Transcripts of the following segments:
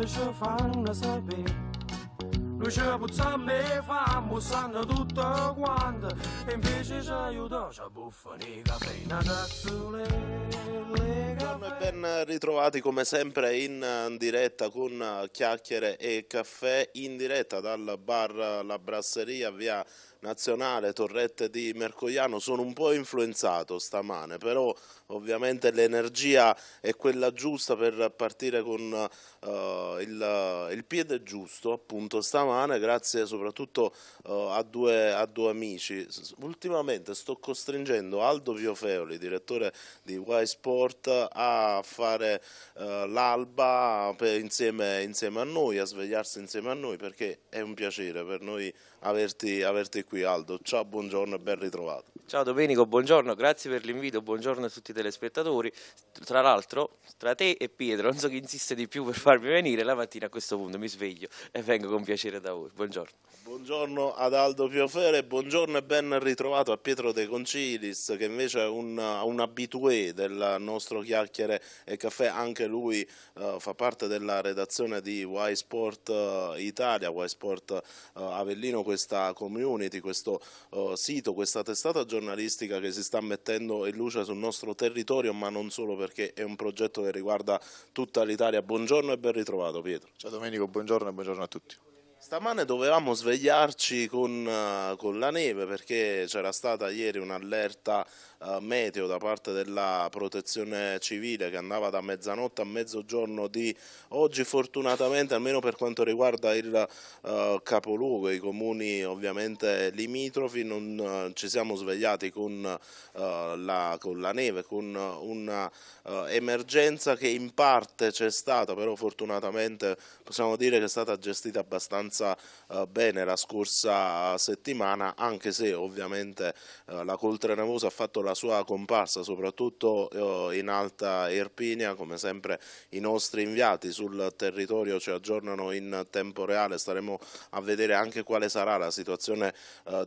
te ci fanno sapere. Noi ci puzzammo e fammo, sanno tutto quanto, e invece ci aiuta, ci buffano i capelli, una tazzulella ben ritrovati come sempre in diretta con uh, chiacchiere e caffè in diretta dal bar uh, La Brasseria via Nazionale Torrette di Mercogliano sono un po' influenzato stamane però ovviamente l'energia è quella giusta per partire con uh, uh, il, eh, il, piede giusto appunto stamane grazie soprattutto uh, a, due, a, due, amici. Ultimamente sto costringendo Aldo Viofeoli, direttore di Y Sport, a fare uh, l'alba insieme, insieme a noi, a svegliarsi insieme a noi perché è un piacere per noi averti, averti qui Aldo. Ciao, buongiorno e ben ritrovato. Ciao Domenico, buongiorno, grazie per l'invito, buongiorno a tutti i telespettatori. Tra l'altro, tra te e Pietro, non so chi insiste di più per farmi venire la mattina a questo punto, mi sveglio e vengo con piacere da voi. Buongiorno. Buongiorno ad Aldo Piofere, buongiorno e ben ritrovato a Pietro De Concilis, che invece è un, un abitué del nostro chiacchiere e caffè, anche lui uh, fa parte della redazione di Y Sport eh, Italia, Y Sport uh, Avellino questa community, questo uh, sito, questa testata giornalistica che si sta mettendo in luce sul nostro territorio, ma non solo perché è un progetto che riguarda tutta l'Italia. Buongiorno e ben ritrovato Pietro. Ciao Domenico, buongiorno e buongiorno a tutti. Stamane dovevamo svegliarci con, eh, con, la neve perché c'era stata ieri un'allerta eh, meteo da parte della protezione civile che andava da mezzanotte a mezzogiorno di oggi fortunatamente almeno per quanto riguarda il uh, capoluogo i comuni ovviamente limitrofi non ci siamo svegliati con, la, con la, neve con un'emergenza che in parte c'è stata però fortunatamente possiamo dire che è stata gestita abbastanza abbastanza eh, bene la scorsa settimana, anche se ovviamente eh, la coltre nevosa ha fatto la sua comparsa, soprattutto eh, in alta Erpinia, come sempre i nostri inviati sul territorio ci aggiornano in tempo reale, staremo a vedere anche quale sarà la situazione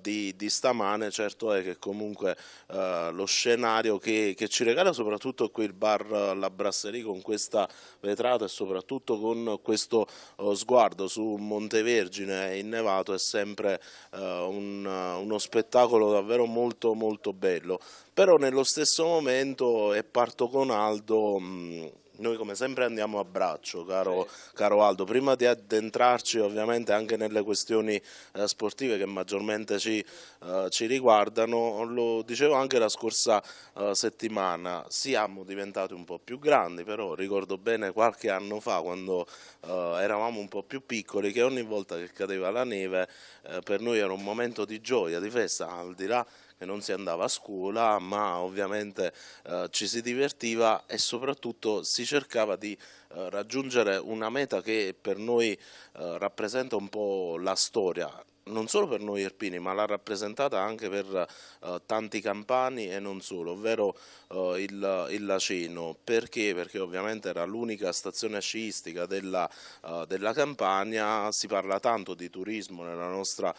di, di stamane, certo è che comunque lo scenario che, che ci regala soprattutto qui il bar La Brasserie con questa vetrata e soprattutto con questo sguardo su Monteverde vergine innevato è sempre eh, un, uno spettacolo davvero molto molto bello, però nello stesso momento è parto con Aldo mm, noi come sempre andiamo a braccio, caro, sì. caro Aldo, prima di addentrarci ovviamente anche nelle questioni eh, sportive che maggiormente ci, eh, ci, riguardano, lo dicevo anche la scorsa eh, settimana, siamo diventati un po' più grandi, però ricordo bene qualche anno fa quando eh, eravamo un po' più piccoli che ogni volta che cadeva la neve eh, per noi era un momento di gioia, di festa, al di là e non si andava a scuola, ma ovviamente eh, ci si divertiva e soprattutto si cercava di eh, raggiungere una meta che per noi eh, rappresenta un po' la storia, non solo per noi irpini, ma l'ha rappresentata anche per uh, tanti campani e non solo, ovvero uh, il, il, Laceno. Perché? Perché ovviamente era l'unica stazione sciistica della, uh, della, Campania, si parla tanto di turismo nella nostra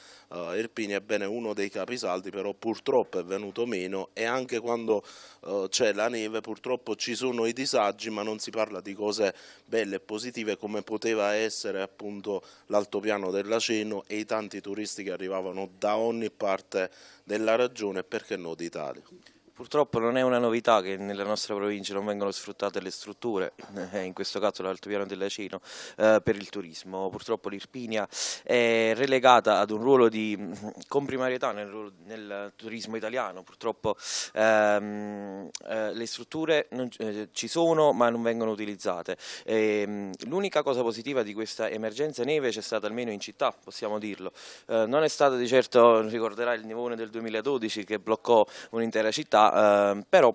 Irpini, ebbene uno dei capisaldi però purtroppo è venuto meno e anche quando c'è la neve purtroppo ci sono i disagi, ma non si parla di cose belle e positive come poteva essere appunto l'altopiano dell'Aceno e i tanti turisti che arrivavano da ogni parte della regione e perché no d'Italia. Purtroppo non è una novità che nella nostra provincia non vengono sfruttate le strutture, eh, in questo caso l'altopiano dell'Acino, eh, per il turismo. Purtroppo l'Irpinia è relegata ad un ruolo di mm, comprimarietà nel, ruolo, nel turismo italiano. Purtroppo ehm, eh, le strutture non, eh, ci sono ma non vengono utilizzate. Ehm, l'unica cosa positiva di questa emergenza neve c'è stata almeno in città, possiamo dirlo. Eh, non è stato di certo, ricorderà il nevone del 2012 che bloccò un'intera città, eh, però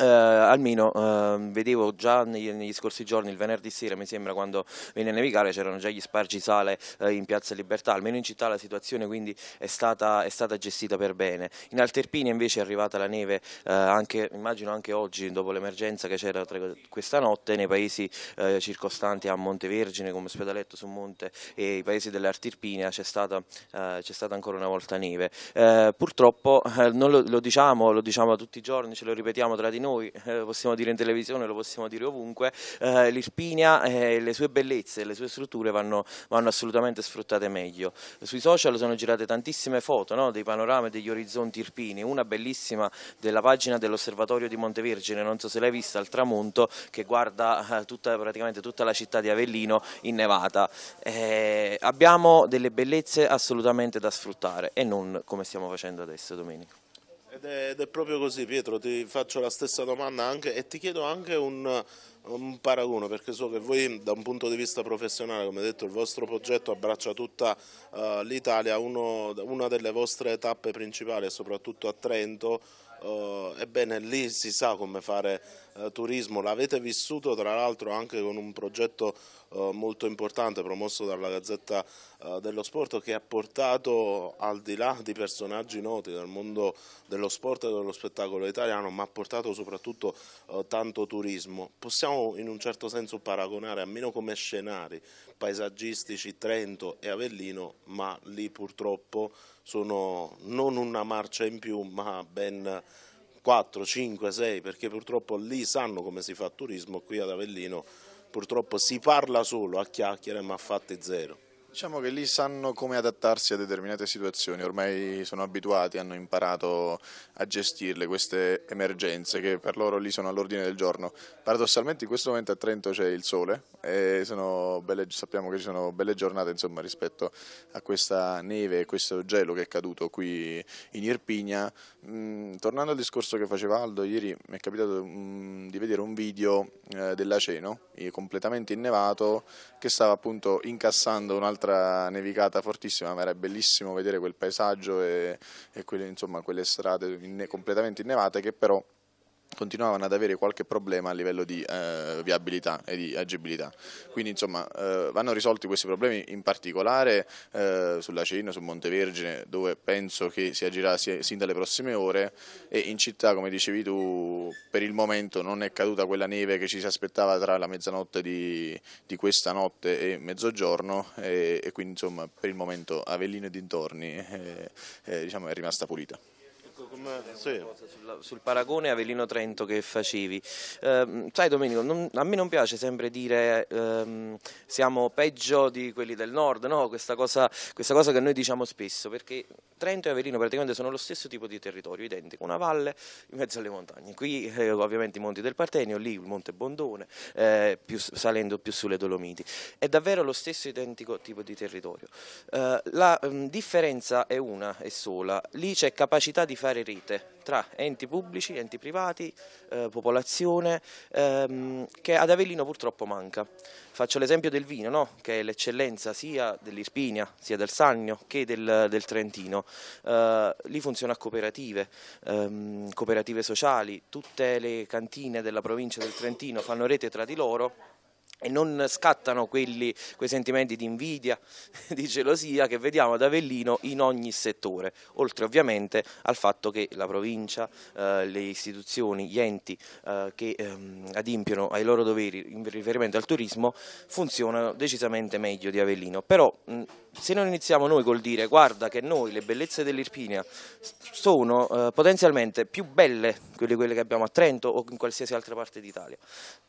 eh, almeno eh, vedevo già negli, negli, scorsi giorni, il venerdì sera mi sembra quando venne a nevicare c'erano già gli spargisale eh, in Piazza Libertà, almeno in città la situazione quindi è stata, è stata gestita per bene. In Alterpini invece è arrivata la neve eh, anche, immagino anche oggi dopo l'emergenza che c'era questa notte nei paesi eh, circostanti a Montevergine come Spedaletto su Monte e i paesi dell'Artirpinia c'è stata, eh, stata, ancora una volta neve. purtroppo non lo, lo, diciamo, lo diciamo tutti i giorni, ce lo ripetiamo tra di noi noi, eh, lo possiamo dire in televisione, lo possiamo dire ovunque, eh, l'Irpinia e eh, le sue bellezze, le sue strutture vanno, vanno, assolutamente sfruttate meglio. Sui social sono girate tantissime foto no, dei panorami, degli orizzonti irpini, una bellissima della pagina dell'osservatorio di Montevergine, non so se l'hai vista, al tramonto, che guarda eh, tutta, praticamente tutta la città di Avellino innevata. Eh, abbiamo delle bellezze assolutamente da sfruttare e non come stiamo facendo adesso domenica. Ed è, ed è, proprio così Pietro, ti faccio la stessa domanda anche, e ti chiedo anche un, un, paragone, perché so che voi da un punto di vista professionale, come detto, il vostro progetto abbraccia tutta uh, l'Italia, una delle vostre tappe principali soprattutto a Trento, uh, ebbene lì si sa come fare eh, turismo, l'avete vissuto tra l'altro anche con un progetto eh, molto importante promosso dalla Gazzetta eh, dello Sport che ha portato al di là di personaggi noti del mondo dello sport e dello spettacolo italiano, ma ha portato soprattutto tanto turismo. Possiamo in un certo senso paragonare, almeno come scenari paesaggistici, Trento e Avellino, ma lì purtroppo sono non una marcia in più, ma ben 4, 5, 6, perché purtroppo lì sanno come si fa turismo, qui ad Avellino purtroppo si parla solo a chiacchiere ma a fatti zero. Diciamo che lì sanno come adattarsi a determinate situazioni, ormai sono abituati, hanno imparato a gestirle queste emergenze che per loro lì sono all'ordine del giorno. Paradossalmente in questo momento a Trento c'è il sole e belle, sappiamo che ci sono belle giornate insomma, rispetto a questa neve e questo gelo che è caduto qui in Irpigna. Mm, tornando al discorso che faceva Aldo, ieri mi è capitato mm, di vedere un video eh, dell'Aceno completamente innevato che stava appunto incassando un'altra nostra nevicata fortissima, ma era bellissimo vedere quel paesaggio e, e quelle, insomma, quelle strade inne, completamente innevate che però continuavano ad avere qualche problema a livello di eh, viabilità e di agibilità. Quindi insomma eh, vanno risolti questi problemi in particolare eh, sulla Cina, su Montevergine dove penso che si agirà sin dalle prossime ore e in città come dicevi tu per il momento non è caduta quella neve che ci si aspettava tra la mezzanotte di, di questa notte e mezzogiorno e, e, quindi insomma per il momento Avellino e dintorni eh, eh, diciamo, è rimasta pulita. Come, sì. sul, sul, paragone Avelino trento che facevi, eh, sai Domenico, non, a me non piace sempre dire ehm, siamo peggio di quelli del nord, no? questa, cosa, questa cosa che noi diciamo spesso, perché Trento e Avelino praticamente sono lo stesso tipo di territorio, identico, una valle in mezzo alle montagne, qui eh, ovviamente i monti del Partenio, lì il monte Bondone, eh, più, salendo più sulle Dolomiti, è davvero lo stesso identico tipo di territorio. Eh, la mh, differenza è una e sola, lì c'è capacità di fare ferite tra enti pubblici, enti privati, eh, popolazione, ehm, che ad Avellino purtroppo manca. Faccio l'esempio del vino, no? che è l'eccellenza sia dell'Irpinia, sia del Sannio che del, del Trentino. Eh, lì funziona a cooperative, ehm, cooperative sociali, tutte le cantine della provincia del Trentino fanno rete tra di loro e non scattano quelli, quei sentimenti di invidia, di gelosia che vediamo ad Avellino in ogni settore, oltre ovviamente al fatto che la provincia, eh, le istituzioni, gli enti eh, che ehm, adempiono ai loro doveri in riferimento al turismo funzionano decisamente meglio di Avellino. Però, mh, se non iniziamo noi col dire guarda che noi le bellezze dell'Irpinia sono eh, potenzialmente più belle di quelle che abbiamo a Trento o in qualsiasi altra parte d'Italia,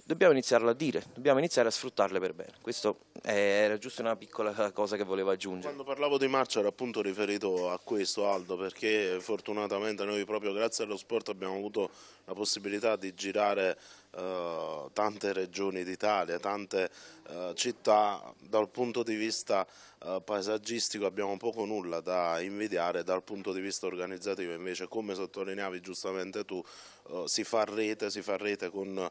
dobbiamo iniziarlo a dire, dobbiamo iniziare a sfruttarle per bene. Questa eh, era giusto una piccola cosa che volevo aggiungere. Quando parlavo di marcia era appunto riferito a questo Aldo, perché fortunatamente noi proprio grazie allo sport abbiamo avuto la possibilità di girare eh, tante regioni d'Italia, tante eh, città, dal punto di vista eh, paesaggistico abbiamo poco nulla da invidiare, dal punto di vista organizzativo invece come sottolineavi giustamente tu si fa rete, si fa rete con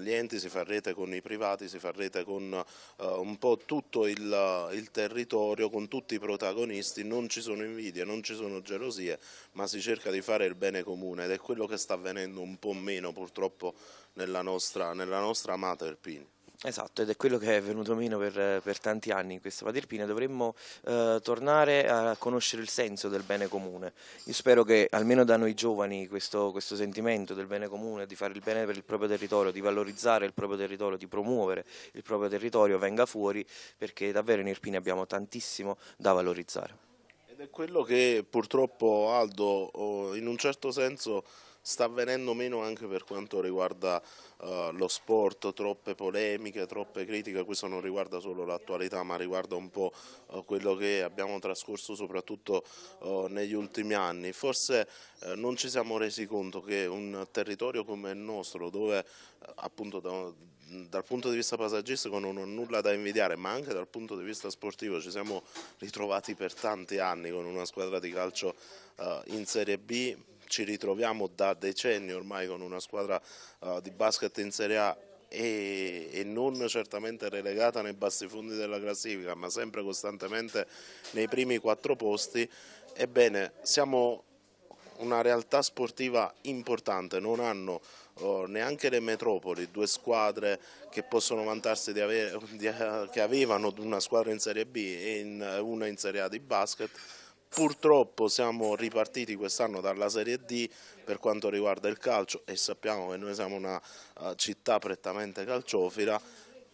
gli enti, si fa rete con i privati, si fa rete con un po' tutto il, il territorio, con tutti i protagonisti, non ci sono invidie, non ci sono gelosie, ma si cerca di fare il bene comune ed è quello che sta avvenendo un po' meno purtroppo nella nella nostra, nella nostra amata Irpini. Esatto, ed è quello che è venuto meno per, per tanti anni in questa Padirpina. Dovremmo eh, tornare a conoscere il senso del bene comune. Io spero che almeno da noi giovani questo, questo, sentimento del bene comune, di fare il bene per il proprio territorio, di valorizzare il proprio territorio, di promuovere il proprio territorio venga fuori perché davvero in Irpina abbiamo tantissimo da valorizzare. Ed è quello che purtroppo Aldo oh, in un certo senso sta venendo meno anche per quanto riguarda uh, lo sport, troppe polemiche, troppe critiche, questo non riguarda solo l'attualità ma riguarda un po' uh, quello che abbiamo trascorso soprattutto uh, negli ultimi anni. Forse non ci siamo resi conto che un territorio come il nostro dove appunto da, dal punto di vista passaggistico non ho nulla da invidiare ma anche dal punto di vista sportivo ci siamo ritrovati per tanti anni con una squadra di calcio in Serie B ci ritroviamo da decenni ormai con una squadra uh, di basket in Serie A e, e, non certamente relegata nei bassi fondi della classifica ma sempre costantemente nei primi quattro posti ebbene siamo una realtà sportiva importante non hanno oh, neanche le metropoli due squadre che possono vantarsi di avere di, eh, che avevano una squadra in Serie B e in, una in Serie A di basket Purtroppo siamo ripartiti quest'anno dalla Serie D per quanto riguarda il calcio e sappiamo che noi siamo una eh, città prettamente calciofila,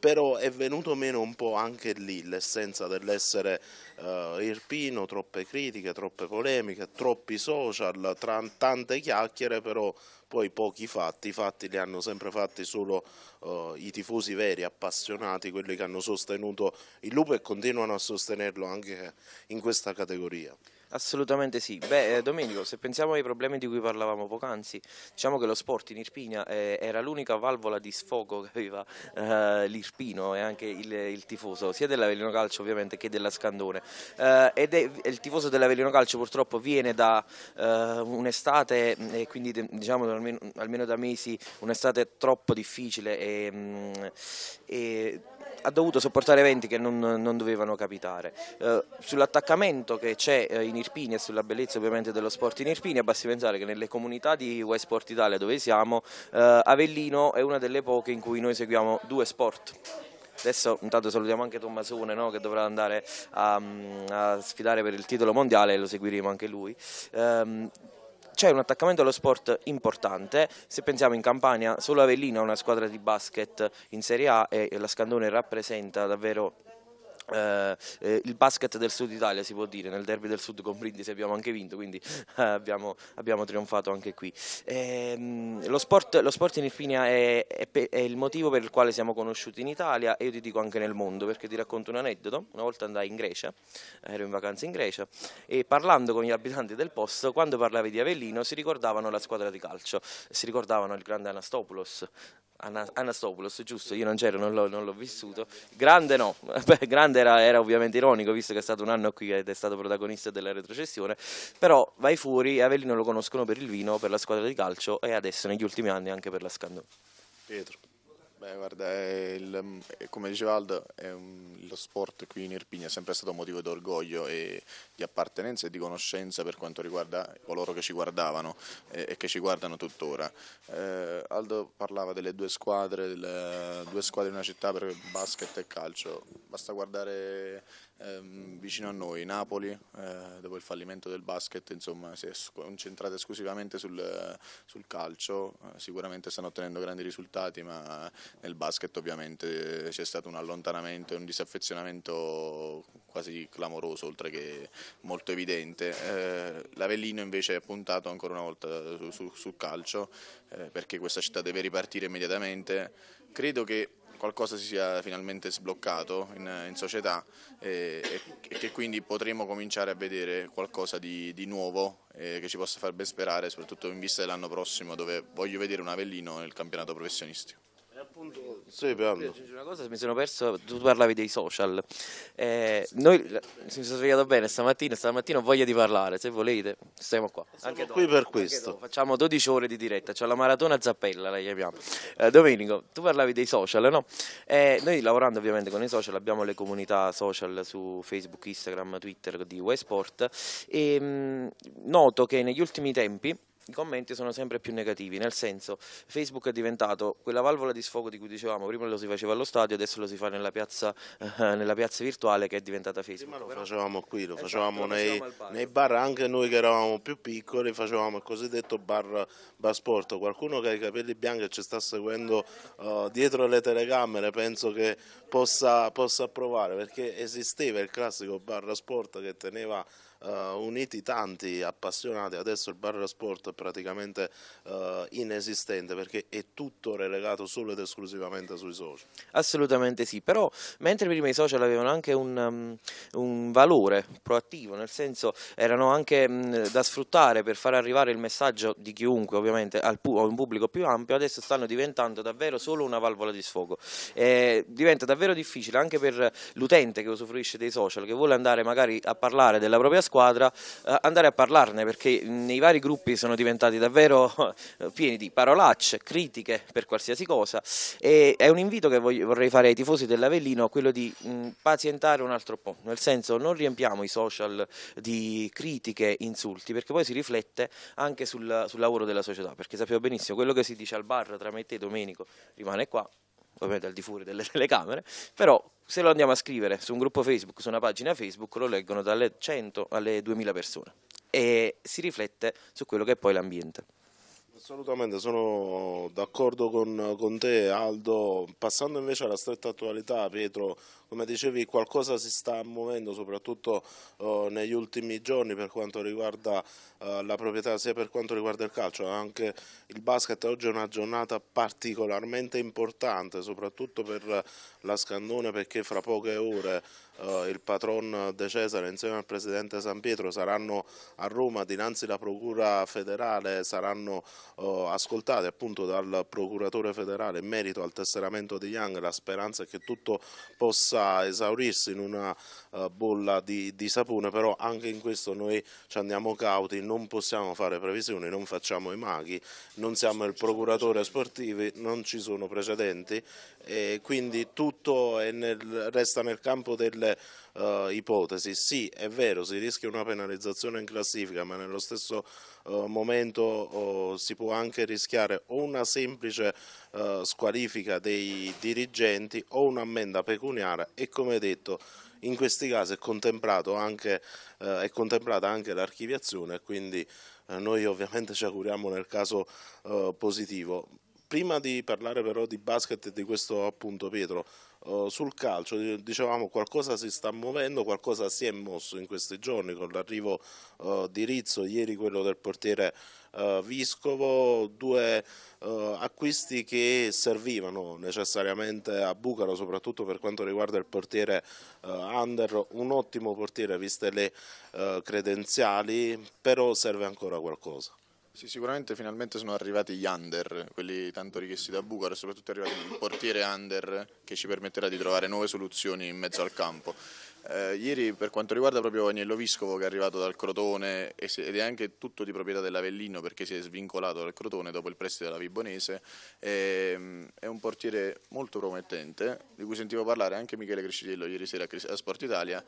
però è venuto meno un po' anche lì l'essenza dell'essere eh, irpino, troppe critiche, troppe polemiche, troppi social, tante chiacchiere, però poi pochi fatti, i fatti li hanno sempre fatti solo uh, i tifosi veri, appassionati, quelli che hanno sostenuto il Lupo e continuano a sostenerlo anche in questa categoria. Assolutamente sì. Beh, eh, Domenico, se pensiamo ai problemi di cui parlavamo poc'anzi, diciamo che lo sport in Irpinia eh, era l'unica valvola di sfogo che aveva eh, l'Irpino e anche il, il, tifoso, sia dell'Avellino Calcio ovviamente che della Scandone. Eh, ed è, il tifoso dell'Avellino Calcio purtroppo viene da eh, un'estate, mm, e quindi diciamo almeno, almeno da mesi, un'estate troppo difficile e, mm, e ha dovuto sopportare eventi che non, non dovevano capitare. Eh, sull'attaccamento che c'è eh, in Irpini e sulla bellezza ovviamente dello sport in Irpini, basti pensare che nelle comunità di Westport Italia dove siamo, eh, Avellino è una delle poche in cui noi seguiamo due sport. Adesso intanto salutiamo anche Tommasone no, che dovrà andare a, mm, a, sfidare per il titolo mondiale, e lo seguiremo anche lui. Um, c'è un attaccamento allo sport importante, se pensiamo in Campania solo Avellino ha una squadra di basket in Serie A e la Scandone rappresenta davvero eh, eh, il basket del sud Italia si può dire, nel derby del sud con Brindisi abbiamo anche vinto, quindi eh, abbiamo, abbiamo, trionfato anche qui. E, ehm, lo, sport, lo, sport, in Irpinia è, è, è, il motivo per il quale siamo conosciuti in Italia e io ti dico anche nel mondo, perché ti racconto un aneddoto, una volta andai in Grecia, ero in vacanza in Grecia e parlando con gli abitanti del posto, quando parlavi di Avellino si ricordavano la squadra di calcio, si ricordavano il grande Anastopoulos, Anastopoulos, giusto, io non c'ero, non l'ho, vissuto. Grande no, Beh, grande era, era, ovviamente ironico, visto che è stato un anno qui ed è stato protagonista della retrocessione, però vai fuori, Avellino lo conoscono per il vino, per la squadra di calcio e adesso negli ultimi anni anche per la Scandone. Pietro. Beh, guarda, il, come diceva Aldo, un, lo sport qui in Irpigna è sempre stato motivo d'orgoglio e di appartenenza e di conoscenza per quanto riguarda coloro che ci guardavano e, e che ci guardano tuttora. Eh, Aldo parlava delle due squadre, delle, due squadre in una città per basket e calcio, basta guardare ehm, vicino a noi, Napoli, eh, dopo il fallimento del basket, insomma, si è concentrata esclusivamente sul, sul calcio, eh, sicuramente stanno ottenendo grandi risultati, ma nel basket ovviamente c'è stato un allontanamento e un disaffezionamento quasi clamoroso oltre che molto evidente. Eh, L'Avellino invece è puntato ancora una volta su, su, sul calcio eh, perché questa città deve ripartire immediatamente. Credo che qualcosa si sia finalmente sbloccato in, in società eh, e, e, che quindi potremo cominciare a vedere qualcosa di, di nuovo eh, che ci possa far ben sperare, soprattutto in vista dell'anno prossimo dove voglio vedere un Avellino nel campionato professionistico appunto sì, una cosa, mi sono perso, tu parlavi dei social. Eh, noi mi sono svegliato bene stamattina, stamattina ho voglia di parlare, se volete stiamo qua. Siamo anche qui dopo, per questo. Facciamo 12 ore di diretta, c'è cioè la maratona zappella, la chiamiamo. Eh, Domenico, tu parlavi dei social, no? Eh, noi lavorando ovviamente con i social abbiamo le comunità social su Facebook, Instagram, Twitter di Westport e mh, mm, noto che negli ultimi tempi i commenti sono sempre più negativi, nel senso Facebook è diventato quella valvola di sfogo di cui dicevamo, prima lo si faceva allo stadio, adesso lo si fa nella piazza, eh, nella piazza virtuale che è diventata Facebook. Prima lo facevamo qui, lo esatto, facevamo, lo nei, bar. nei, bar. anche noi che eravamo più piccoli facevamo il cosiddetto bar, bar sport, qualcuno che ha i capelli bianchi e ci sta seguendo uh, dietro le telecamere penso che possa, possa provare perché esisteva il classico bar sport che teneva uh, uniti tanti appassionati, adesso il bar sport è praticamente uh, inesistente perché è tutto relegato solo ed esclusivamente sui social. Assolutamente sì, però mentre prima i social avevano anche un, um, un valore proattivo, nel senso erano anche um, da sfruttare per far arrivare il messaggio di chiunque ovviamente al pu- a un pubblico più ampio, adesso stanno diventando davvero solo una valvola di sfogo. Eh, diventa davvero difficile anche per l'utente che usufruisce dei social, che vuole andare magari a parlare della propria scuola, squadra, eh, andare a parlarne perché nei vari gruppi sono diventati davvero eh, pieni di parolacce, critiche per qualsiasi cosa e è un invito che vorrei fare ai tifosi dell'Avellino, quello di mm, pazientare un altro po', nel senso non riempiamo i social di critiche, insulti, perché poi si riflette anche sul, sul lavoro della società, perché sappiamo benissimo quello che si dice al bar tra me e te Domenico rimane qua, ovviamente al di fuori delle telecamere, però se lo andiamo a scrivere su un gruppo Facebook, su una pagina Facebook, lo leggono dalle 100 alle 2000 persone e si riflette su quello che è poi l'ambiente. Assolutamente, sono d'accordo con, con, te Aldo. Passando invece alla stretta attualità, Pietro, come dicevi qualcosa si sta muovendo soprattutto eh, negli ultimi giorni per quanto riguarda eh, la proprietà sia per quanto riguarda il calcio anche il basket. Oggi è una giornata particolarmente importante soprattutto per la Scandone perché fra poche ore eh, il patron De Cesare insieme al presidente San Pietro saranno a Roma dinanzi alla procura federale, saranno ascoltate appunto dal procuratore federale in merito al tesseramento di Young, la speranza è che tutto possa esaurirsi in una eh, bolla di, di, sapone, però anche in questo noi ci andiamo cauti, non possiamo fare previsioni, non facciamo i maghi, non siamo il procuratore sportivo, non ci sono precedenti e quindi tutto nel, resta nel campo delle uh, ipotesi. Sì, è vero, si rischia una penalizzazione in classifica, ma nello stesso uh, momento uh, si può anche rischiare o una semplice squalifica dei dirigenti o un'ammenda pecuniaria e come detto in questi casi è, anche, eh, è contemplata anche l'archiviazione, quindi eh, noi ovviamente ci auguriamo nel caso eh, positivo. Prima di parlare però di basket e di questo appunto Pietro, eh, sul calcio dicevamo qualcosa si sta muovendo, qualcosa si è mosso in questi giorni con l'arrivo eh, di Rizzo, ieri quello del portiere eh, Viscovo, due eh, acquisti che servivano necessariamente a Bucaro, soprattutto per quanto riguarda il portiere eh, Under, un ottimo portiere viste le eh, credenziali, però serve ancora qualcosa. Sì, sicuramente finalmente sono arrivati gli under, quelli tanto richiesti da Bucaro, e soprattutto è arrivato il portiere under che ci permetterà di trovare nuove soluzioni in mezzo al campo. Eh, ieri per quanto riguarda proprio Agnello Viscovo che è arrivato dal Crotone ed è anche tutto di proprietà dell'Avellino perché si è svincolato dal Crotone dopo il prestito della Vibonese, eh, è un portiere molto promettente di cui sentivo parlare anche Michele Crescidello ieri sera a Sport Italia.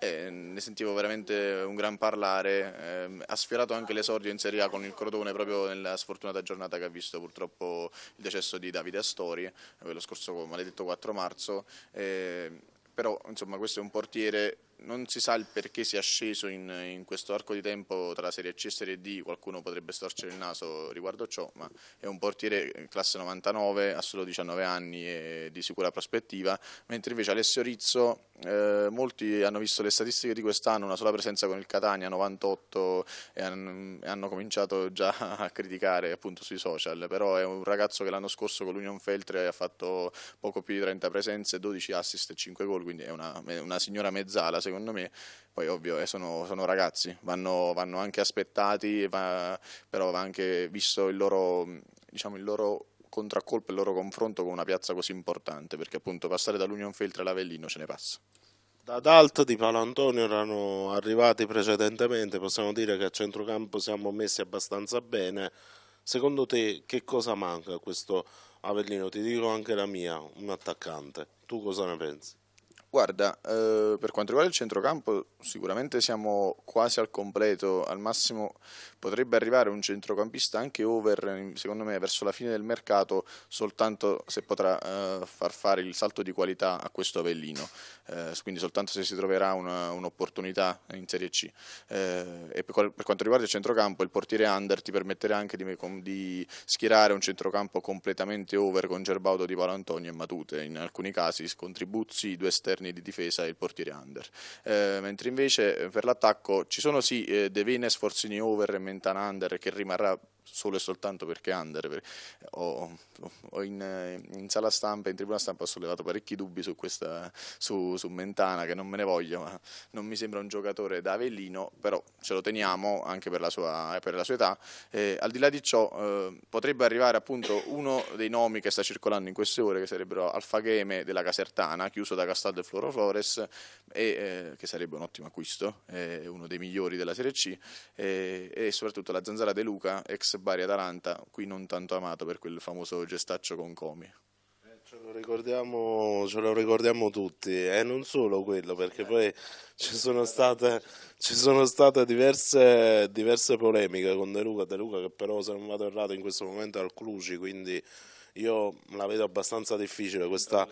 Eh, ne sentivo veramente un gran parlare, eh, ha sfiorato anche l'esordio in Serie A con il Crotone proprio nella sfortunata giornata che ha visto purtroppo il decesso di Davide Astori, eh, lo scorso maledetto 4 marzo, eh, però insomma questo è un portiere non si sa il perché sia sceso in, in, questo arco di tempo tra Serie C e Serie D, qualcuno potrebbe storcere il naso riguardo ciò, ma è un portiere eh, classe 99, ha solo 19 anni e di sicura prospettiva, mentre invece Alessio Rizzo, eh, molti hanno visto le statistiche di quest'anno, una sola presenza con il Catania 98 e hanno, hanno cominciato già a criticare appunto sui social, però è un ragazzo che l'anno scorso con l'Union Feltre ha fatto poco più di 30 presenze, 12 assist e 5 gol, quindi è una, una signora mezzala secondo me. Poi ovvio, eh, sono, sono, ragazzi, vanno, vanno anche aspettati, va, però va anche visto il loro, diciamo, il loro contraccolpo, il loro confronto con una piazza così importante, perché appunto passare dall'Union Feltre all'Avellino ce ne passa. Ad Alt di Paolo Antonio erano arrivati precedentemente, possiamo dire che a centrocampo siamo messi abbastanza bene. Secondo te che cosa manca a questo Avellino? Ti dico anche la mia, un attaccante. Tu cosa ne pensi? Guarda, eh, per quanto riguarda il centrocampo, sicuramente siamo quasi al completo. Al massimo potrebbe arrivare un centrocampista anche over, secondo me, verso la fine del mercato, soltanto se potrà eh, far fare il salto di qualità a questo Avellino. Eh, quindi soltanto se si troverà un'opportunità in Serie C. Eh, e per, per, quanto riguarda il centrocampo, il portiere under ti permetterà anche di, di schierare un centrocampo completamente over con Gerbaudo di Paolo Antonio e Matute. In alcuni casi, scontri Buzzi, due esterni esterni di difesa e il portiere under. Eh, mentre invece eh, per l'attacco ci sono sì eh, De Vene, Sforzini over e Mentan under che rimarrà solo e soltanto perché under. Perché ho, ho in, in, sala stampa, in tribuna stampa ho sollevato parecchi dubbi su, questa, su, su Mentana, che non me ne voglio, ma non mi sembra un giocatore da Avellino, però ce lo teniamo anche per la sua, eh, per la sua età. Eh, al di là di ciò eh, potrebbe arrivare appunto uno dei nomi che sta circolando in queste ore, che sarebbero Alfagheme della Casertana, chiuso da Castaldo e Floro Flores, e, eh, che sarebbe un ottimo acquisto, eh, uno dei migliori della Serie C, eh, e soprattutto la Zanzara De Luca, ex Bari-Atalanta, qui non tanto amato per quel famoso gestaccio con Comi. Eh, ce lo, ce lo ricordiamo, tutti e eh? non solo quello perché poi ci sono state, ci sono state diverse, diverse, polemiche con De Luca, De Luca che però se non vado errato in questo momento è al Cluci quindi io la vedo abbastanza difficile questa,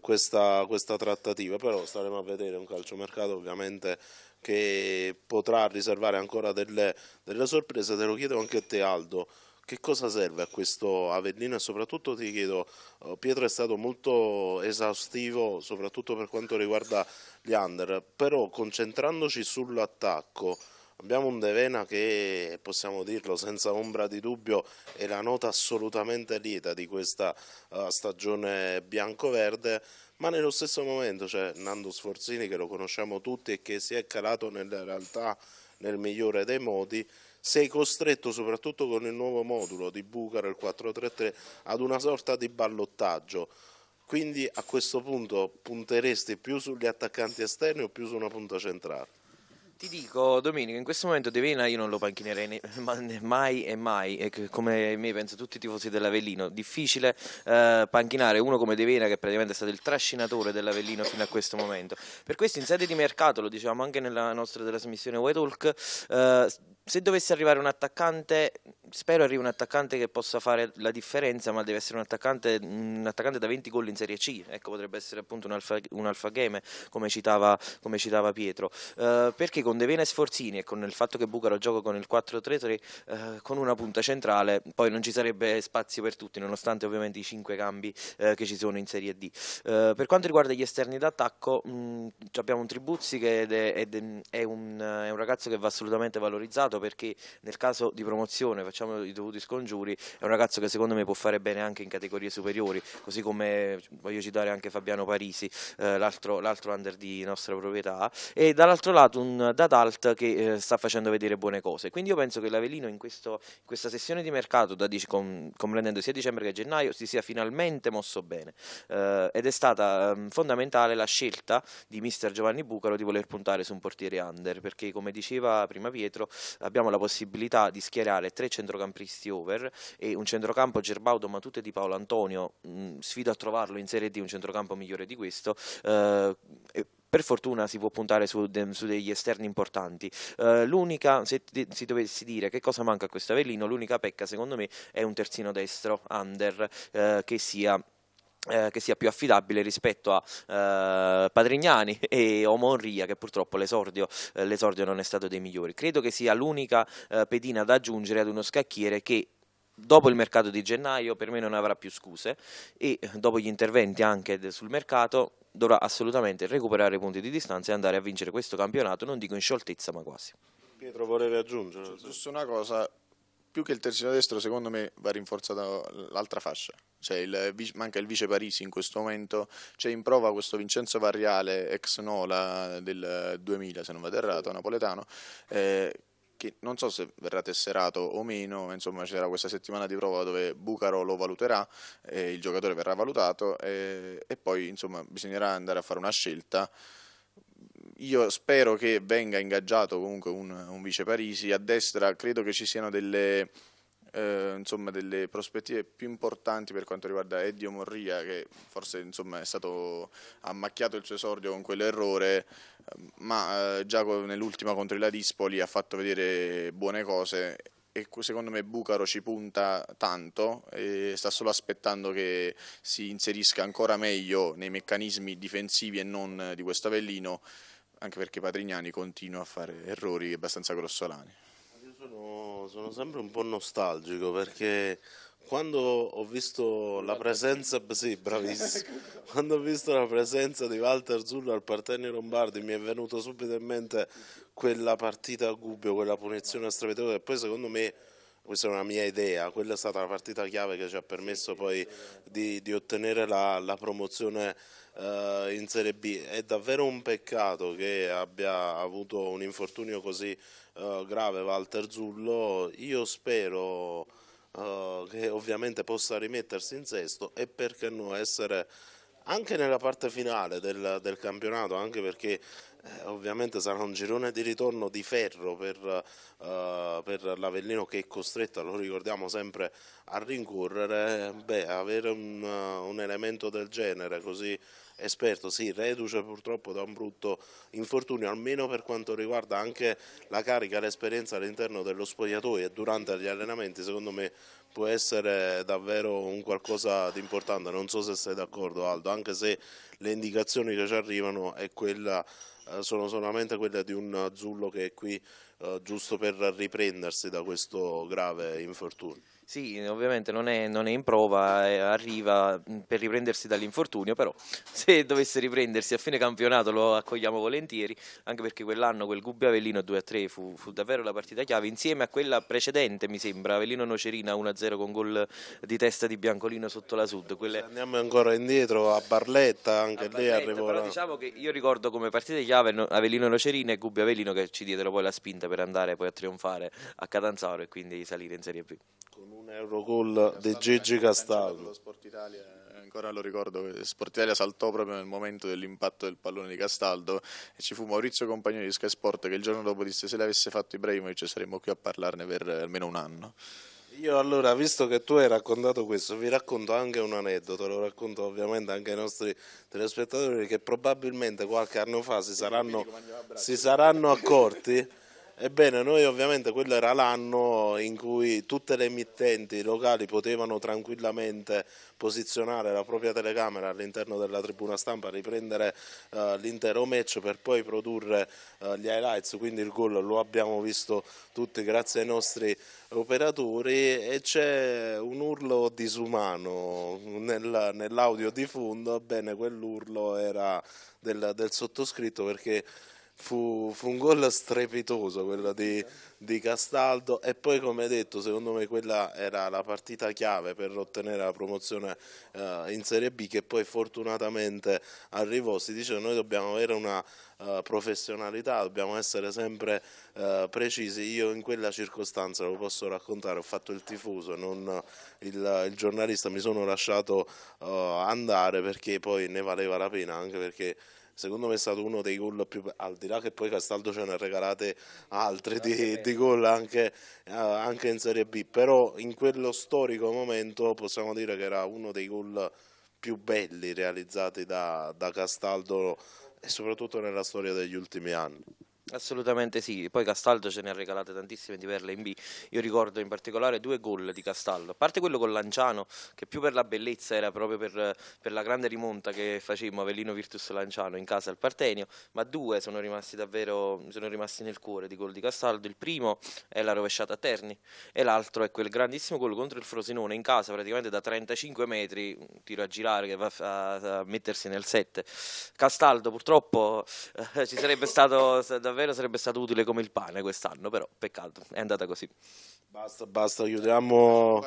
questa, questa trattativa però staremo a vedere un calciomercato ovviamente che potrà riservare ancora delle, delle sorprese, te lo chiedo anche a te Aldo, che cosa serve a questo Avellino e soprattutto ti chiedo, eh, Pietro è stato molto esaustivo soprattutto per quanto riguarda gli under, però concentrandoci sull'attacco abbiamo un Devena che possiamo dirlo senza ombra di dubbio è la nota assolutamente lieta di questa uh, stagione bianco-verde ma nello stesso momento c'è cioè, Nando Sforzini che lo conosciamo tutti e che si è calato nella realtà nel migliore dei modi, sei costretto soprattutto con il nuovo modulo di Bucaro il 433 ad una sorta di ballottaggio. Quindi a questo punto punteresti più sugli attaccanti esterni o più su una punta centrale? Ti dico, Domenico, in questo momento De Vena io non lo panchinerei ne- mai e mai, e come me penso tutti i tifosi dell'Avellino. Difficile eh, panchinare uno come De Vena, che praticamente è stato il trascinatore dell'Avellino fino a questo momento. Per questo, in sede di mercato, lo dicevamo anche nella nostra trasmissione Way Talk, eh, se dovesse arrivare un attaccante, spero arrivi un attaccante che possa fare la differenza, ma deve essere un attaccante, un attaccante da 20 gol in Serie C. Ecco, potrebbe essere appunto un, alfa, un alfagame, come citava, come citava Pietro. Eh, perché con De Vena e Sforzini e con il fatto che Bucaro gioca con il 4-3-3, eh, con una punta centrale, poi non ci sarebbe spazio per tutti, nonostante ovviamente i 5 cambi eh, che ci sono in Serie D. Eh, per quanto riguarda gli esterni d'attacco, mh, mm, abbiamo un Tribuzzi che è, è, è, un, è un ragazzo che va assolutamente valorizzato perché nel caso di promozione facciamo i dovuti scongiuri, è un ragazzo che secondo me può fare bene anche in categorie superiori, così come voglio citare anche Fabiano Parisi, eh, l'altro, under di nostra proprietà, e dall'altro lato un Datalt che eh, sta facendo vedere buone cose. Quindi io penso che l'Avelino in, in questa sessione di mercato, da, com, comprendendo sia dicembre che gennaio, si sia finalmente mosso bene eh, ed è stata ehm, fondamentale la scelta di mister Giovanni Bucaro di voler puntare su un portiere under, perché come diceva prima Pietro, abbiamo la possibilità di schierare tre centrocampisti over e un centrocampo Gerbaudo Matute di Paolo Antonio, mh, mm, sfido a trovarlo in Serie D un centrocampo migliore di questo, eh, per fortuna si può puntare su, de, su degli esterni importanti. Uh, l'unica, se si dovessi dire che cosa manca a questo Avellino, l'unica pecca secondo me è un terzino destro, under, uh, eh, che sia eh, che sia più affidabile rispetto a eh, Padrignani e Omonria che purtroppo l'esordio, eh, l'esordio, non è stato dei migliori. Credo che sia l'unica eh, pedina da aggiungere ad uno scacchiere che dopo il mercato di gennaio per me non avrà più scuse e dopo gli interventi anche sul mercato dovrà assolutamente recuperare punti di distanza e andare a vincere questo campionato, non dico in scioltezza ma quasi. Pietro vorrei aggiungere. Giusto una cosa, più che il terzino destro, secondo me va rinforzata l'altra fascia. Cioè il, manca il vice Parisi in questo momento. C'è in prova questo Vincenzo Variale, ex Nola del 2000, se non vado errato, napoletano. Eh, che non so se verrà tesserato o meno, insomma ci sarà questa settimana di prova dove Bucaro lo valuterà, eh, il giocatore verrà valutato eh, e poi insomma bisognerà andare a fare una scelta io spero che venga ingaggiato comunque un, un vice Parisi. A destra credo che ci siano delle, eh, insomma, delle prospettive più importanti per quanto riguarda Eddio Morria, che forse insomma, è stato ammacchiato il suo esordio con quell'errore, ma eh, già nell'ultima contro la Dispoli ha fatto vedere buone cose e secondo me Bucaro ci punta tanto e sta solo aspettando che si inserisca ancora meglio nei meccanismi difensivi e non di questo Avellino anche perché Patrignani continua a fare errori abbastanza grossolani. Io sono, sono sempre un po' nostalgico perché quando ho visto la presenza, sì, bravissimo, quando ho visto la presenza di Walter Zullo al Partenio Lombardi mi è venuto subito in mente quella partita a Gubbio, quella punizione strepitosa che poi secondo me questa è una mia idea, quella è stata la partita chiave che ci ha permesso poi di, di ottenere la, la promozione eh, in Serie B. È davvero un peccato che abbia avuto un infortunio così eh, grave Walter Zullo, io spero eh, che ovviamente possa rimettersi in sesto e perché no essere anche nella parte finale del, del campionato, anche perché eh, ovviamente sarà un girone di ritorno di ferro per, eh, per l'Avellino che è costretto, lo ricordiamo sempre, a rincorrere. Beh, avere un, un elemento del genere così esperto, sì, reduce purtroppo da un brutto infortunio, almeno per quanto riguarda anche la carica e l'esperienza all'interno dello spogliatoio e durante gli allenamenti, secondo me può essere davvero un qualcosa di importante, non so se sei d'accordo Aldo, anche se le indicazioni che ci arrivano è quella eh, sono solamente quelle di un Azzullo che è qui eh, giusto per riprendersi da questo grave infortunio. Sì, ovviamente non è, non è in prova, è, eh, arriva mm, per riprendersi dall'infortunio, però se dovesse riprendersi a fine campionato lo accogliamo volentieri, anche perché quell'anno quel Gubbio Avellino 2-3 fu, fu, davvero la partita chiave, insieme a quella precedente mi sembra, Avellino Nocerina 1-0 con gol di testa di Biancolino sotto la sud. Quelle... Andiamo ancora indietro a Barletta, anche a lì Barletta, arrivò. Però diciamo che io ricordo come partita chiave Avellino Nocerina e Gubbio Avellino che ci diedero poi la spinta per andare poi a trionfare a Catanzaro e quindi salire in Serie B con un Eurogol di Gigi eh, Castaldo. Sport Italia, eh, ancora lo ricordo, Sport Italia saltò proprio nel momento dell'impatto del pallone di Castaldo e ci fu Maurizio Compagnoni di Sky Sport che il giorno dopo disse se l'avesse fatto Ibrahimovic saremmo qui a parlarne per eh, almeno un anno. Io allora, visto che tu hai raccontato questo, vi racconto anche un aneddoto, lo racconto ovviamente anche ai nostri telespettatori che probabilmente qualche anno fa si saranno, si saranno accorti Ebbene, noi ovviamente quello era l'anno in cui tutte le emittenti locali potevano tranquillamente posizionare la propria telecamera all'interno della tribuna stampa, riprendere uh, l'intero match per poi produrre uh, gli highlights, quindi il gol lo abbiamo visto tutti grazie ai nostri operatori e c'è un urlo disumano nel, nell'audio di fondo, bene quell'urlo era del, del sottoscritto perché Fu, fu, un gol strepitoso quello di, di, Castaldo e poi come detto secondo me quella era la partita chiave per ottenere la promozione eh, in Serie B che poi fortunatamente arrivò, si dice noi dobbiamo avere una eh, professionalità, dobbiamo essere sempre eh, precisi, io in quella circostanza lo posso raccontare, ho fatto il tifoso, non il, il giornalista, mi sono lasciato eh, andare perché poi ne valeva la pena anche perché secondo me è stato uno dei gol più, al di là che poi Castaldo ce ne ha regalate altri di, di gol anche, eh, anche, in Serie B, però in quello storico momento possiamo dire che era uno dei gol più belli realizzati da, da Castaldo e soprattutto nella storia degli ultimi anni. Assolutamente sì, poi Castaldo ce ne ha regalate tantissime di perle in B, io ricordo in particolare due gol di Castaldo, a parte quello con Lanciano che più per la bellezza era proprio per, per la grande rimonta che facemmo Avellino Virtus Lanciano in casa al Partenio, ma due sono rimasti davvero sono rimasti nel cuore di gol di Castaldo, il primo è la rovesciata a Terni e l'altro è quel grandissimo gol contro il Frosinone in casa praticamente da 35 metri, un tiro a girare che va a, a mettersi nel 7, Castaldo purtroppo eh, ci sarebbe stato davvero davvero sarebbe stato utile come il pane quest'anno, però peccato, è andata così. Basta, basta, chiudiamo.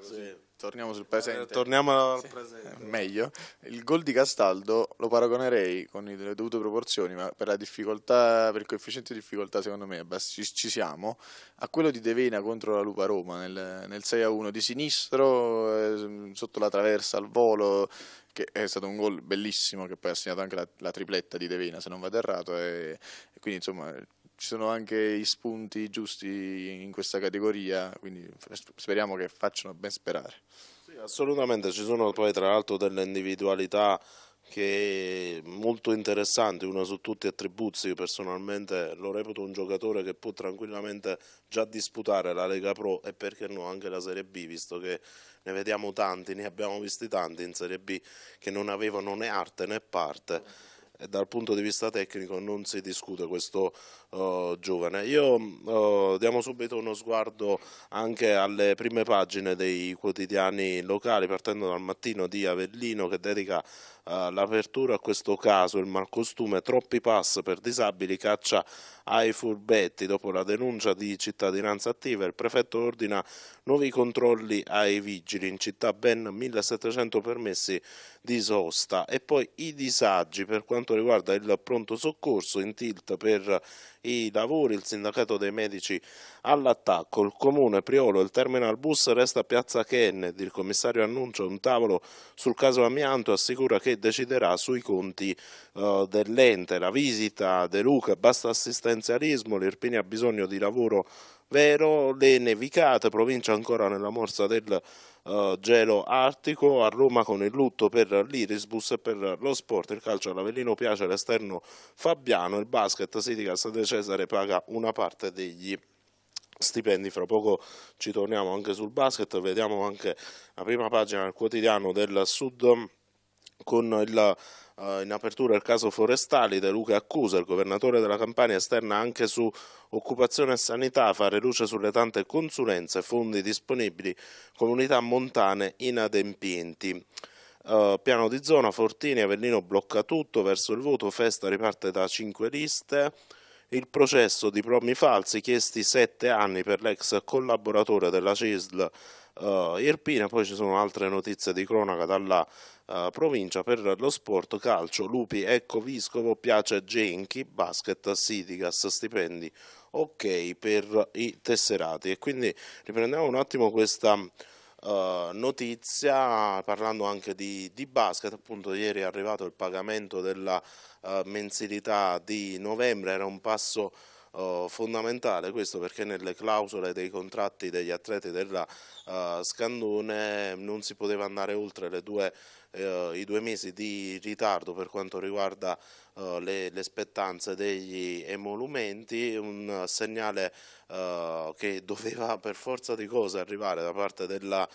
Sì. Torniamo sul presente. Eh, torniamo al sì. presente. Meglio. Il gol di Castaldo lo paragonerei con le dovute proporzioni, ma per la difficoltà, per il coefficiente di difficoltà, secondo me, ci, ci siamo, a quello di De Vena contro la Lupa Roma nel, nel 6-1 di sinistro, eh, sotto la traversa al volo, che è stato un gol bellissimo che poi ha segnato anche la, la tripletta di De Vena, se non vado errato. E, e quindi insomma ci sono anche i spunti giusti in questa categoria, quindi speriamo che facciano ben sperare. Sì, assolutamente, ci sono poi tra l'altro delle individualità che è molto interessanti, una su tutti è personalmente lo reputo un giocatore che può tranquillamente già disputare la Lega Pro e perché no anche la Serie B, visto che ne vediamo tanti, ne abbiamo visti tanti in Serie B che non avevano né arte né parte dal punto di vista tecnico non si discute questo uh, giovane. Io uh, diamo subito uno sguardo anche alle prime pagine dei quotidiani locali partendo dal mattino di Avellino che dedica eh, l'apertura a questo caso, il malcostume troppi pass per disabili caccia ai furbetti. Dopo la denuncia di cittadinanza attiva il prefetto ordina nuovi controlli ai vigili, in città ben 1700 permessi di sosta e poi i disagi per quanto riguarda il pronto soccorso in tilt per i lavori, il sindacato dei medici all'attacco, il comune Priolo, il terminal bus resta a Piazza Kennedy, il commissario annuncia un tavolo sul caso amianto, assicura che deciderà sui conti eh, dell'ente, la visita De Luca, basta assistenzialismo, l'Irpini ha bisogno di lavoro vero, le nevicate, provincia ancora nella morsa del uh, gelo artico, a Roma con il lutto per l'Irisbus e per lo sport, il calcio all'Avellino piace all'esterno Fabiano, il basket Siticas De Cesare paga una parte degli stipendi, fra poco ci torniamo anche sul basket, vediamo anche la prima pagina del quotidiano del Sud con il eh, in apertura il caso Forestali, De Luca accusa il governatore della Campania esterna anche su occupazione e sanità, fare luce sulle tante consulenze, fondi disponibili, comunità montane inadempienti. Uh, piano di zona, Fortini, Avellino blocca tutto, verso il voto, Festa riparte da 5 liste, il processo di promi falsi, chiesti 7 anni per l'ex collaboratore della CISL uh, Irpina, poi ci sono altre notizie di cronaca dalla uh, provincia per lo sport, calcio, Lupi, Ecco, Viscovo, Piace, Genchi, basket, sitigas, stipendi, ok per i tesserati. E quindi riprendiamo un attimo questa... Uh, notizia parlando anche di, di, basket appunto ieri è arrivato il pagamento della uh, mensilità di novembre era un passo oh, fondamentale questo perché nelle clausole dei contratti degli atleti della uh, Scandone non si poteva andare oltre due, uh, i due mesi di ritardo per quanto riguarda uh, le, le, spettanze degli emolumenti, un segnale che doveva per forza di cose arrivare da parte della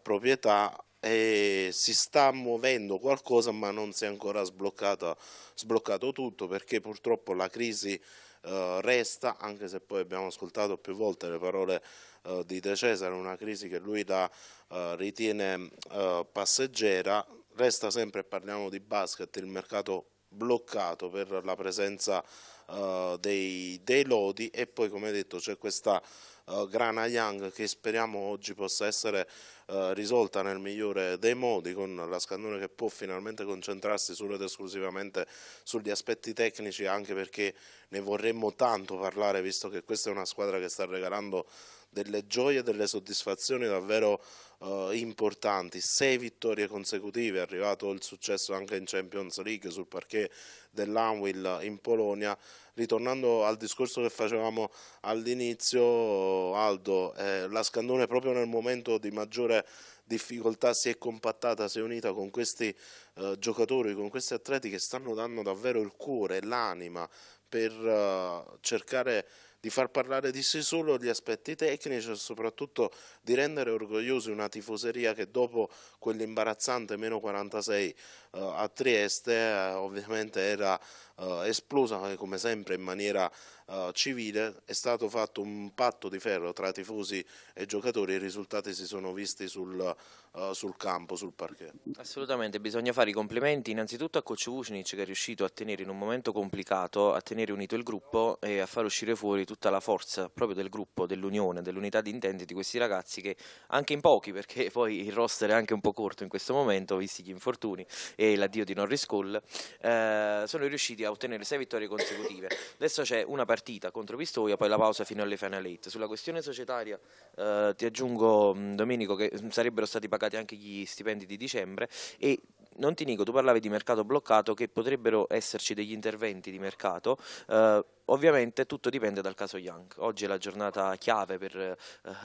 proprietà e si sta muovendo qualcosa ma non si è ancora sbloccato, sbloccato tutto perché purtroppo la crisi eh, resta, anche se poi abbiamo ascoltato più volte le parole eh, di De Cesare, una crisi che lui la eh, ritiene eh, passeggera, resta sempre, parliamo di basket, il mercato bloccato per la presenza uh, dei, dei, lodi e poi come detto c'è questa uh, grana Young che speriamo oggi possa essere eh, risolta nel migliore dei modi con la Scandone che può finalmente concentrarsi solo ed esclusivamente sugli aspetti tecnici anche perché ne vorremmo tanto parlare visto che questa è una squadra che sta regalando delle gioie e delle soddisfazioni davvero eh, importanti, sei vittorie consecutive, è arrivato il successo anche in Champions League sul parquet dell'Anwil in Polonia. Ritornando al discorso che facevamo all'inizio, Aldo, eh, la Scandone proprio nel momento di maggiore difficoltà si è compattata, si è unita con questi eh, giocatori, con questi atleti che stanno dando davvero il cuore, l'anima per eh, cercare di far parlare di sé solo gli aspetti tecnici e soprattutto di rendere orgogliosi una tifoseria che dopo quell'imbarazzante meno 46 eh, a Trieste eh, ovviamente era eh, esplosa eh, come sempre in maniera eh, civile, è stato fatto un patto di ferro tra tifosi e giocatori e i risultati si sono visti sul, eh, sul campo, sul parquet. Assolutamente, bisogna fare i complimenti innanzitutto a Coach Vucinic che è riuscito a tenere in un momento complicato, a tenere unito il gruppo e a far uscire fuori tutta la forza proprio del gruppo, dell'unione, dell'unità di intenti di questi ragazzi che anche in pochi perché poi il roster è anche un po' corto in questo momento visti gli infortuni e l'addio di Norris Cole, eh, sono riusciti a a ottenere sei vittorie consecutive. Adesso c'è una partita contro Pistoia, poi la pausa fino alle Final 8. Sulla questione societaria eh, ti aggiungo, Domenico, che sarebbero stati pagati anche gli stipendi di dicembre e non ti nego, tu parlavi di mercato bloccato, che potrebbero esserci degli interventi di mercato. Eh, ovviamente tutto dipende dal caso Young. Oggi è la giornata chiave per eh,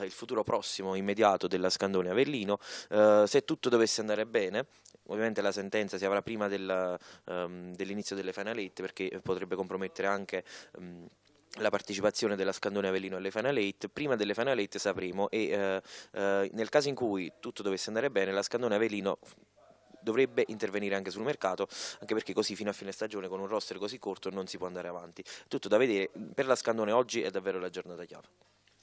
il futuro prossimo immediato della Scandone Avellino. Eh, se tutto dovesse andare bene, ovviamente la sentenza si avrà prima del, ehm, dell'inizio delle final finalette perché potrebbe compromettere anche... Ehm, la partecipazione della Scandone Avellino alle Final 8, prima delle Final 8 sapremo e eh, eh, nel caso in cui tutto dovesse andare bene la Scandone Avellino dovrebbe intervenire anche sul mercato, anche perché così fino a fine stagione con un roster così corto non si può andare avanti. Tutto da vedere, per la Scandone oggi è davvero la giornata chiave.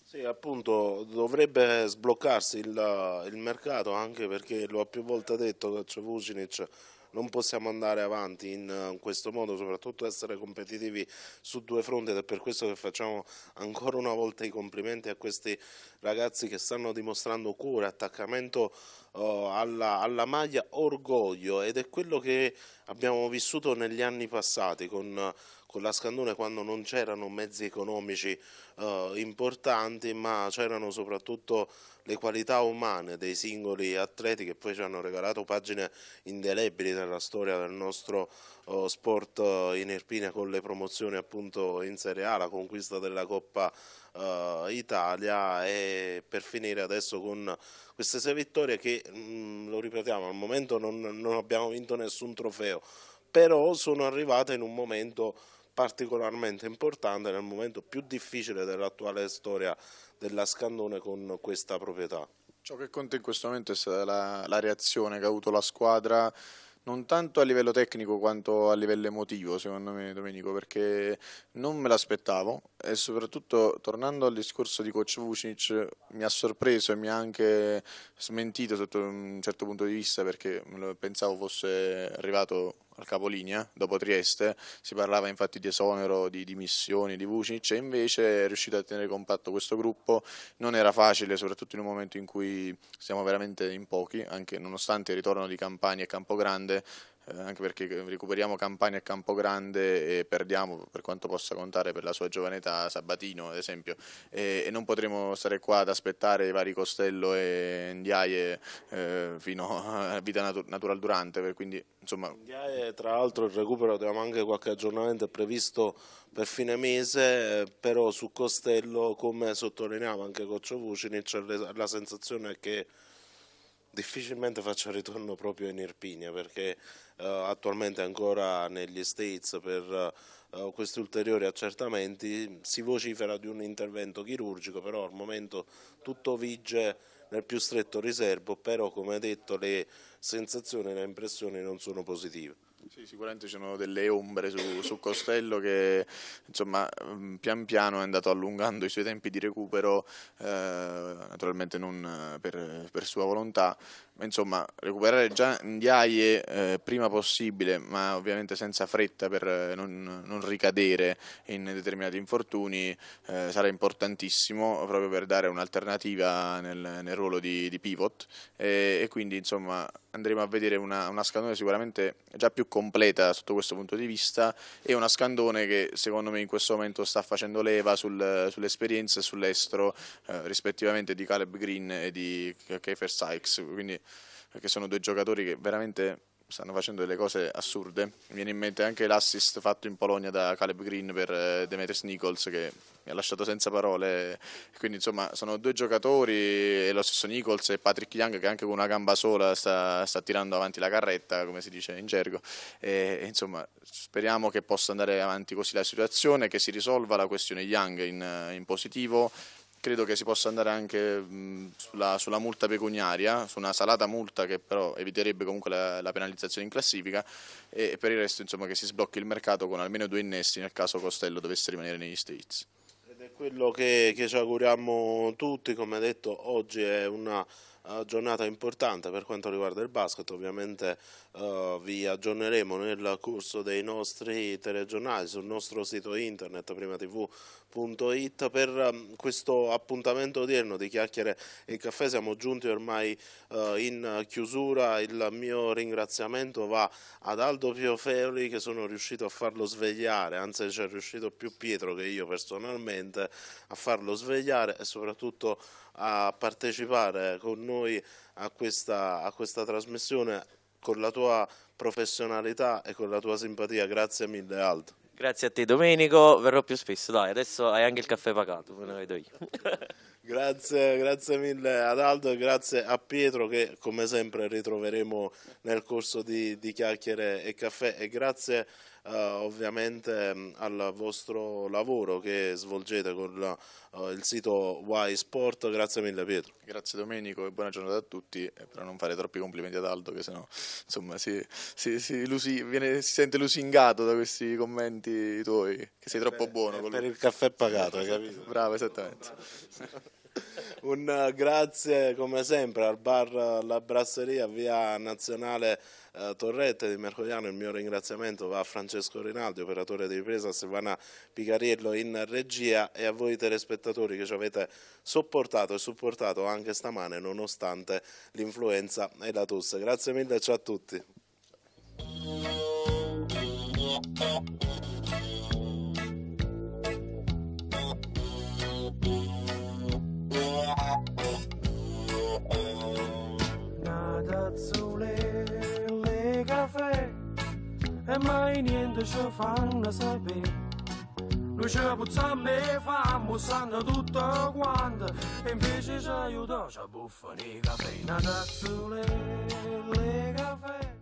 Sì, appunto, dovrebbe sbloccarsi il, il mercato anche perché lo ha più volte detto Caccio Vucinic non possiamo andare avanti eh, in questo modo, soprattutto essere competitivi su due fronti ed è per questo che facciamo ancora una volta i complimenti a questi ragazzi che stanno dimostrando cura, attaccamento eh, alla, alla, maglia orgoglio ed è quello che abbiamo vissuto negli anni passati con con la Scandone quando non c'erano mezzi economici eh, importanti ma c'erano soprattutto le qualità umane dei singoli atleti che poi ci hanno regalato pagine indelebili della storia del nostro eh, sport eh, in Irpina con le promozioni appunto in Serie A, la conquista della Coppa eh, Italia e per finire adesso con queste sei vittorie che mh, mm, lo ripetiamo al momento non, non abbiamo vinto nessun trofeo però sono arrivate in un momento particolarmente importante nel momento più difficile dell'attuale storia della Scandone con questa proprietà. Ciò che conta in questo momento è stata la, la reazione che ha avuto la squadra non tanto a livello tecnico quanto a livello emotivo secondo me Domenico perché non me l'aspettavo e soprattutto tornando al discorso di coach Vucic mi ha sorpreso e mi ha anche smentito sotto un certo punto di vista perché pensavo fosse arrivato al capolinea dopo Trieste, si parlava infatti di esonero, di dimissioni di Vucic e invece è riuscito a tenere compatto questo gruppo, non era facile soprattutto in un momento in cui siamo veramente in pochi, anche nonostante il ritorno di Campania e Campogrande eh, anche perché eh, recuperiamo Campania e Campogrande e perdiamo, per quanto possa contare per la sua giovane età, Sabatino ad esempio, e, e non potremo stare qua ad aspettare i vari Costello e Ndiaye eh, fino a vita natu natural durante. Quindi, insomma... Ndiaye tra l'altro il recupero, abbiamo anche qualche aggiornamento previsto per fine mese, eh, però su Costello, come sottolineava anche Coccio Vucinic, la sensazione è che difficilmente faccio ritorno proprio in Irpinia perché uh, attualmente ancora negli States per uh, questi ulteriori accertamenti si vocifera di un intervento chirurgico però al momento tutto vige nel più stretto riservo però come detto le sensazioni e le impressioni non sono positive. Sì, sicuramente ci sono delle ombre su, su, Costello che insomma, mm, pian piano è andato allungando i suoi tempi di recupero, eh, naturalmente non eh, per, per sua volontà, insomma, recuperare già Ndiaye eh, prima possibile, ma ovviamente senza fretta per eh, non, non ricadere in determinati infortuni, eh, sarà importantissimo proprio per dare un'alternativa nel, nel ruolo di, di pivot e, e, quindi insomma andremo a vedere una, una scandone sicuramente già più completa sotto questo punto di vista e una scandone che secondo me in questo momento sta facendo leva sul, sull'esperienza e sull'estro eh, rispettivamente di Caleb Green e di Kiefer Sykes, quindi perché sono due giocatori che veramente stanno facendo delle cose assurde. Mi viene in mente anche l'assist fatto in Polonia da Caleb Green per eh, Demetrius Nichols che mi ha lasciato senza parole. Quindi insomma sono due giocatori, e lo stesso Nichols e Patrick Young che anche con una gamba sola sta, sta tirando avanti la carretta, come si dice in gergo. E, insomma speriamo che possa andare avanti così la situazione, che si risolva la questione Young in, in positivo credo che si possa andare anche mh, sulla, sulla, multa pecuniaria, su una salata multa che però eviterebbe comunque la, la penalizzazione in classifica e, e, per il resto insomma che si sblocchi il mercato con almeno due innesti nel caso Costello dovesse rimanere negli States. Ed è quello che, che ci auguriamo tutti, come detto oggi è una eh, giornata importante per quanto riguarda il basket, ovviamente uh, vi aggiorneremo nel corso dei nostri telegiornali sul nostro sito internet prima tv www.radioticino.it per um, questo appuntamento odierno di chiacchiere e caffè siamo giunti ormai eh, in chiusura il mio ringraziamento va ad Aldo Piofeoli che sono riuscito a farlo svegliare anzi ci è riuscito più Pietro che io personalmente a farlo svegliare e soprattutto a partecipare con noi a questa, a questa trasmissione con la tua professionalità e con la tua simpatia grazie mille Aldo Grazie a te Domenico, verrò più spesso, dai, adesso hai anche il caffè pagato, me lo vedo io. grazie, grazie mille ad Aldo e grazie a Pietro che come sempre ritroveremo nel corso di, di chiacchiere e caffè e grazie eh, ovviamente mm, al vostro lavoro che svolgete con la, eh, il sito Y Sport. Grazie mille Pietro. Grazie Domenico e buona giornata a tutti, per non fare troppi complimenti ad Aldo che sennò insomma, si, si, si, lusi, viene, si sente lusingato da questi commenti tuoi, che sei eh, troppo per, buono. Per il caffè pagato, hai capito? Bravo, esattamente. un eh, grazie come sempre al bar eh, La Brasseria via Nazionale eh, Torrette di Mercogliano, il mio ringraziamento va a Francesco Rinaldi, operatore di ripresa, Silvana Picariello in regia e a voi telespettatori che ci avete sopportato e supportato anche stamane nonostante l'influenza e la tosse. Grazie mille, ciao a tutti. Nada azzurre caffè e mai niente ci fanno sapere. Noi ci puzzammo e fanno, sanno tutto quanto, e invece ci aiutò, ci buffano i caffè, una le caffè.